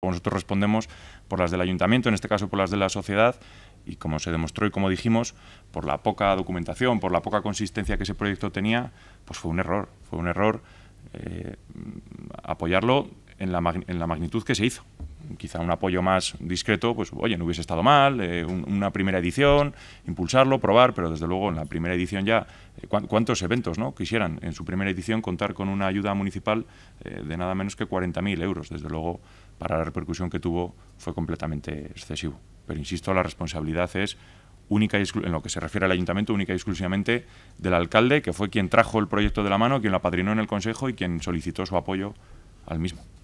Nosotros respondemos por las del ayuntamiento, en este caso por las de la sociedad, y como se demostró y como dijimos, por la poca documentación, por la poca consistencia que ese proyecto tenía, pues fue un error, fue un error eh, apoyarlo en en la magnitud que se hizo quizá un apoyo más discreto, pues oye, no hubiese estado mal, eh, una primera edición, impulsarlo, probar, pero desde luego en la primera edición ya, eh, ¿cuántos eventos no quisieran en su primera edición contar con una ayuda municipal eh, de nada menos que 40.000 euros? Desde luego, para la repercusión que tuvo fue completamente excesivo. Pero insisto, la responsabilidad es única y en lo que se refiere al ayuntamiento, única y exclusivamente del alcalde, que fue quien trajo el proyecto de la mano, quien lo apadrinó en el Consejo y quien solicitó su apoyo al mismo.